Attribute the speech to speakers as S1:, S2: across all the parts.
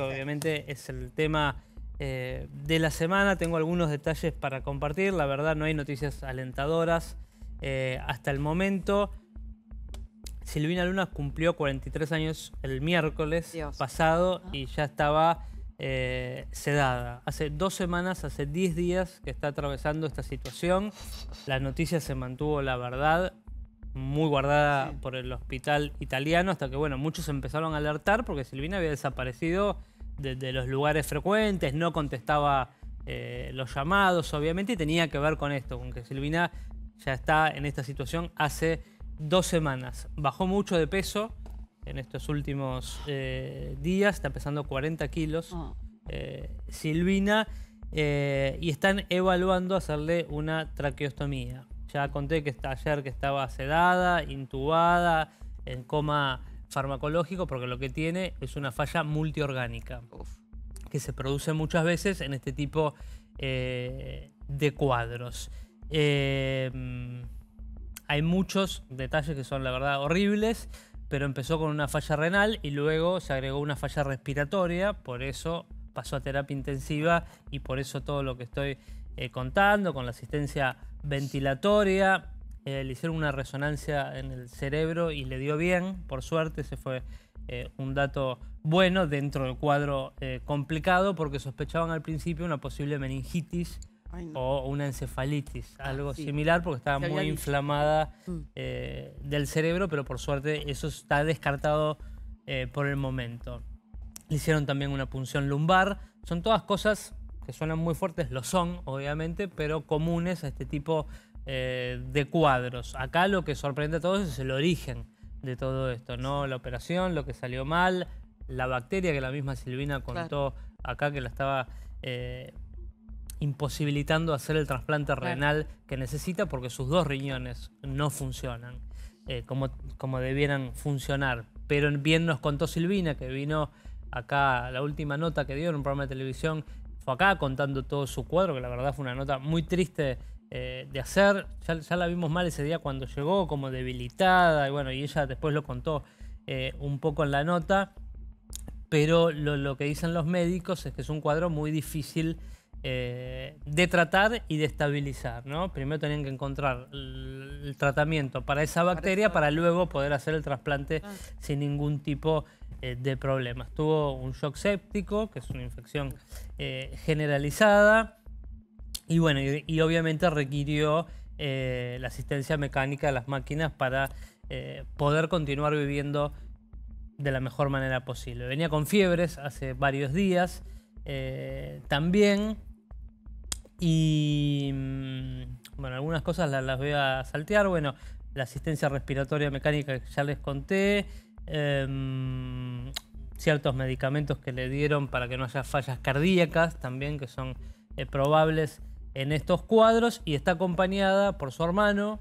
S1: obviamente es el tema eh, de la semana. Tengo algunos detalles para compartir. La verdad no hay noticias alentadoras eh, hasta el momento. Silvina Luna cumplió 43 años el miércoles pasado ah. y ya estaba eh, sedada. Hace dos semanas, hace 10 días que está atravesando esta situación. La noticia se mantuvo, la verdad, muy guardada por el hospital italiano, hasta que bueno, muchos empezaron a alertar porque Silvina había desaparecido de, los lugares frecuentes, no contestaba eh, los llamados, obviamente, y tenía que ver con esto, con que Silvina ya está en esta situación hace dos semanas. Bajó mucho de peso en estos últimos eh, días, está pesando 40 kilos ah. eh, Silvina, y están evaluando hacerle una traqueostomía. Ya conté que está ayer que estaba sedada, intubada, en coma farmacológico, porque lo que tiene es una falla multiorgánica, que se produce muchas veces en este tipo eh, de cuadros. Em, hay muchos detalles que son la verdad horribles, pero empezó con una falla renal y luego se agregó una falla respiratoria, por eso pasó a terapia intensiva y por eso todo lo que estoy eh, contando, con la asistencia ventilatoria. Eh, le hicieron una resonancia en el cerebro y le dio bien, por suerte, ese fue eh, un dato bueno dentro del cuadro complicado porque sospechaban al principio una posible meningitis o una encefalitis, ah, algo similar porque estaba muy inflamada mm. del cerebro, pero por suerte eso está descartado por el momento. Le hicieron también una punción lumbar, son todas cosas que suenan muy fuertes, lo son, obviamente, pero comunes a este tipo eh, de cuadros. Acá lo que sorprende a todos es el origen de todo esto, ¿no? La operación, lo que salió mal, la bacteria que la misma Silvina contó acá que la estaba eh, imposibilitando hacer el trasplante renal que necesita porque sus dos riñones no funcionan eh, como, como debieran funcionar. Pero bien nos contó Silvina que vino acá la última nota que dio en un programa de televisión fue acá contando todo su cuadro, que la verdad fue una nota muy triste eh, de hacer. Ya, la vimos mal ese día cuando llegó, como debilitada, y bueno, y ella después lo contó eh, un poco en la nota. Pero lo, que dicen los médicos es que es un cuadro muy difícil eh, de tratar y de estabilizar, ¿no? Primero tenían que encontrar el, tratamiento para esa bacteria para luego poder hacer el trasplante ah. sin ningún tipo de eh, de problemas. Tuvo un shock séptico, que es una infección eh, generalizada, y bueno, y, obviamente requirió eh, la asistencia mecánica de las máquinas para poder continuar viviendo de la mejor manera posible. Venía con fiebres hace varios días también. Y mm, bueno, algunas cosas las, las voy a saltear. Bueno, la asistencia respiratoria mecánica que ya les conté. Em, ciertos medicamentos que le dieron para que no haya fallas cardíacas también, que son eh, probables en estos cuadros, y está acompañada por su hermano,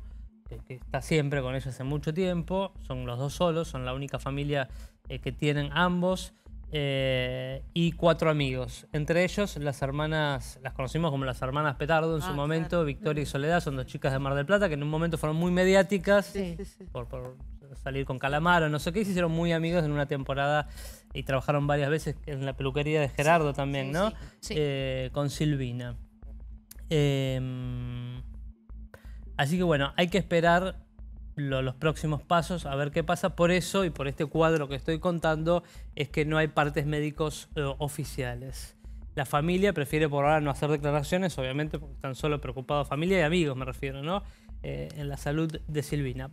S1: que, está siempre con ella hace mucho tiempo, son los dos solos, son la única familia eh, que tienen ambos. Eh, y cuatro amigos. Entre ellos, las hermanas, las conocimos como las hermanas Petardo en su ah, momento, Victoria y mm. Soledad, son dos chicas de Mar del Plata que en un momento fueron muy mediáticas por, salir con Calamaro, no sé qué, se hicieron muy amigos en una temporada y trabajaron varias veces en la peluquería de Gerardo también, ¿no? Eh, con Silvina. Em, así que bueno, hay que esperar los próximos pasos a ver qué pasa. Por eso y por este cuadro que estoy contando es que no hay partes médicos eh, oficiales. La familia prefiere por ahora no hacer declaraciones, obviamente, porque están solo preocupados, familia y amigos me refiero, ¿no? Eh, en la salud de Silvina.